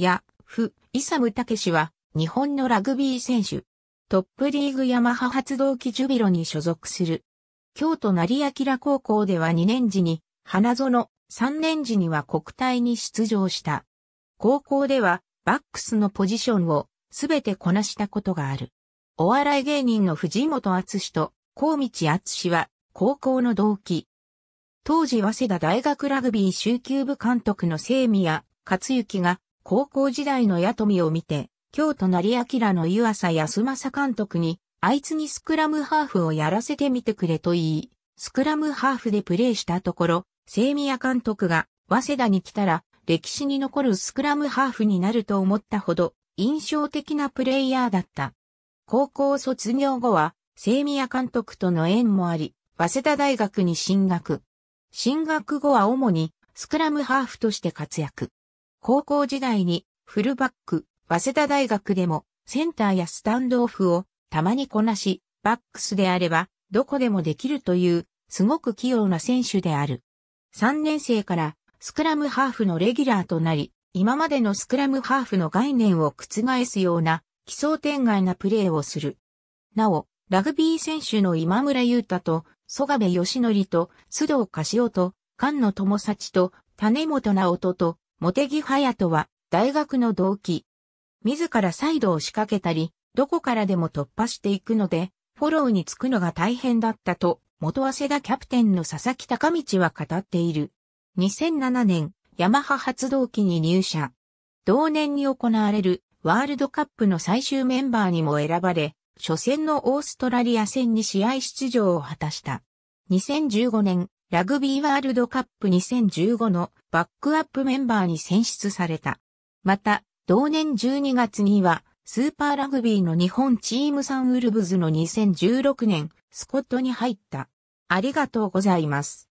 や、ふ、イサム・タケシは、日本のラグビー選手。トップリーグヤマハ発動機ジュビロに所属する。京都成明高校では2年時に、花園、3年時には国体に出場した。高校では、バックスのポジションを、すべてこなしたことがある。お笑い芸人の藤本厚史と、高道厚史は、高校の同期。当時、早稲田大学ラグビー集級部監督の清宮勝幸が、高校時代の八富を見て、京都成明の湯浅康政監督に、あいつにスクラムハーフをやらせてみてくれと言い、スクラムハーフでプレーしたところ、聖宮監督が、早稲田に来たら、歴史に残るスクラムハーフになると思ったほど、印象的なプレイヤーだった。高校卒業後は、聖宮監督との縁もあり、早稲田大学に進学。進学後は主に、スクラムハーフとして活躍。高校時代にフルバック、早稲田大学でもセンターやスタンドオフをたまにこなし、バックスであればどこでもできるというすごく器用な選手である。3年生からスクラムハーフのレギュラーとなり、今までのスクラムハーフの概念を覆すような奇想天外なプレーをする。なお、ラグビー選手の今村優太と、曽我部義則と、須藤柏と、菅野智幸と、種本直人と、茂木隼人は大学の同期。自らサイドを仕掛けたり、どこからでも突破していくので、フォローにつくのが大変だったと、元早稲田キャプテンの佐々木隆道は語っている。2007年、ヤマハ発動機に入社。同年に行われるワールドカップの最終メンバーにも選ばれ、初戦のオーストラリア戦に試合出場を果たした。2015年、ラグビーワールドカップ2015のバックアップメンバーに選出された。また、同年12月には、スーパーラグビーの日本チームサンウルブズの2016年、スコットに入った。ありがとうございます。